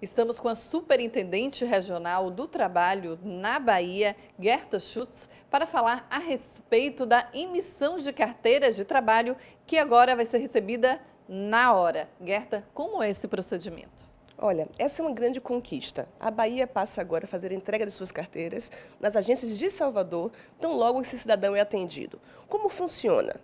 Estamos com a Superintendente Regional do Trabalho na Bahia, Gerta Schutz, para falar a respeito da emissão de carteira de trabalho que agora vai ser recebida na hora. Gerta, como é esse procedimento? Olha, essa é uma grande conquista. A Bahia passa agora a fazer a entrega de suas carteiras nas agências de Salvador, tão logo esse cidadão é atendido. Como funciona?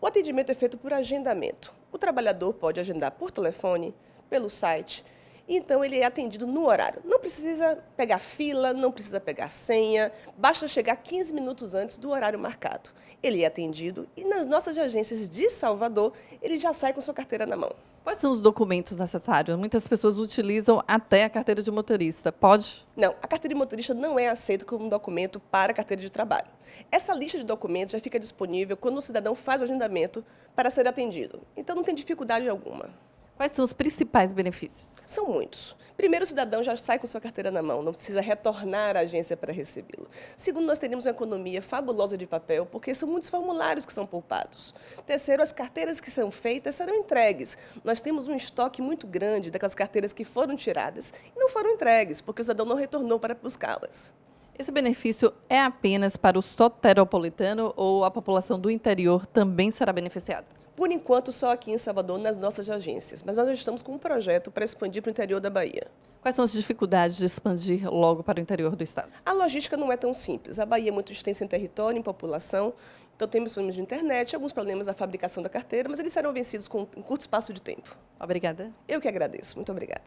O atendimento é feito por agendamento. O trabalhador pode agendar por telefone, pelo site, então ele é atendido no horário. Não precisa pegar fila, não precisa pegar senha, basta chegar 15 minutos antes do horário marcado. Ele é atendido e nas nossas agências de Salvador, ele já sai com sua carteira na mão. Quais são os documentos necessários? Muitas pessoas utilizam até a carteira de motorista. Pode? Não, a carteira de motorista não é aceita como documento para a carteira de trabalho. Essa lista de documentos já fica disponível quando o cidadão faz o agendamento para ser atendido. Então não tem dificuldade alguma. Quais são os principais benefícios? São muitos. Primeiro, o cidadão já sai com sua carteira na mão, não precisa retornar à agência para recebê-lo. Segundo, nós teríamos uma economia fabulosa de papel, porque são muitos formulários que são poupados. Terceiro, as carteiras que são feitas serão entregues. Nós temos um estoque muito grande daquelas carteiras que foram tiradas e não foram entregues, porque o cidadão não retornou para buscá-las. Esse benefício é apenas para o soteropolitano ou a população do interior também será beneficiada? Por enquanto, só aqui em Salvador, nas nossas agências. Mas nós já estamos com um projeto para expandir para o interior da Bahia. Quais são as dificuldades de expandir logo para o interior do estado? A logística não é tão simples. A Bahia é muito extensa em território, em população. Então, temos problemas de internet, alguns problemas da fabricação da carteira, mas eles serão vencidos com, em curto espaço de tempo. Obrigada. Eu que agradeço. Muito obrigada.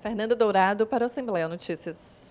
Fernanda Dourado para a Assembleia Notícias.